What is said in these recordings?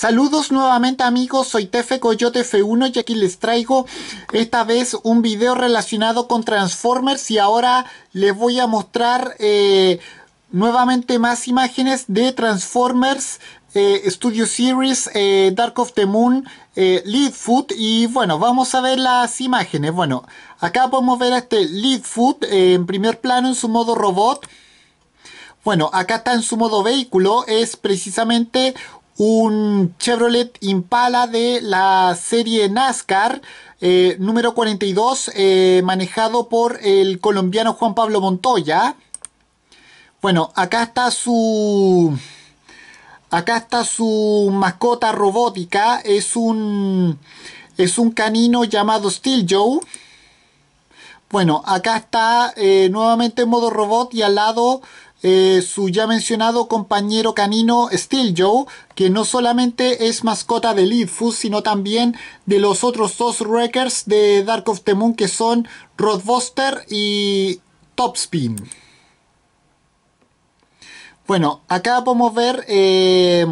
Saludos nuevamente amigos, soy Tefe Coyote F1 y aquí les traigo esta vez un video relacionado con Transformers y ahora les voy a mostrar eh, nuevamente más imágenes de Transformers eh, Studio Series eh, Dark of the Moon Leadfoot y bueno, vamos a ver las imágenes. Bueno, acá podemos ver a este Leadfoot en primer plano en su modo robot. Bueno, acá está en su modo vehículo, es precisamente un Chevrolet Impala de la serie NASCAR. Eh, número 42, eh, manejado por el colombiano Juan Pablo Montoya. Bueno, acá está su... Acá está su mascota robótica. Es un... Es un canino llamado Steel Joe. Bueno, acá está eh, nuevamente en modo robot y al lado eh, su ya mencionado compañero canino Steel Joe, que no solamente es mascota de Leadfoot sino también de los otros dos Wreckers de Dark of the Moon, que son Rodbuster y Topspin. Bueno, acá podemos ver eh,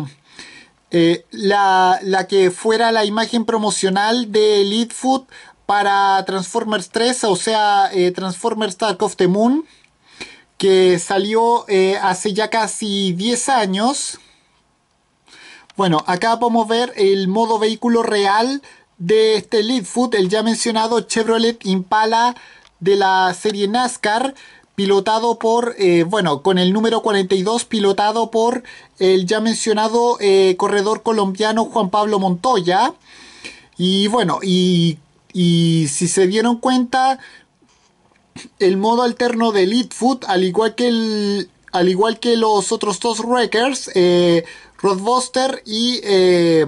eh, la, la, que fuera la imagen promocional de Leadfoot para Transformers 3, o sea, Transformers Dark of the Moon que salió eh, hace ya casi 10 años. Bueno, acá podemos ver el modo vehículo real de este Leadfoot, el ya mencionado Chevrolet Impala de la serie NASCAR, pilotado por, eh, bueno, con el número 42, pilotado por el ya mencionado eh, corredor colombiano Juan Pablo Montoya. Y bueno, y si se dieron cuenta, el modo alterno de Elite Foot, al igual que, al igual que los otros dos Wreckers, eh, Roadbuster eh,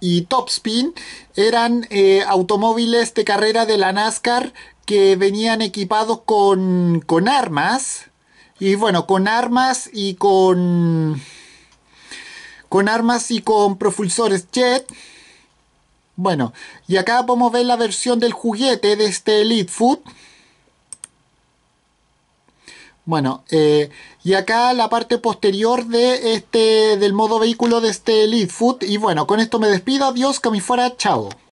y, Topspin, eran eh, automóviles de carrera de la NASCAR que venían equipados con, con armas. Y bueno, con armas y con. Con armas y con propulsores jet. Bueno, y acá podemos ver la versión del juguete de este Elite Foot bueno, eh, y acá la parte posterior de este, del modo vehículo de este Leadfoot. Y bueno, con esto me despido. Adiós, que me fuera, chao.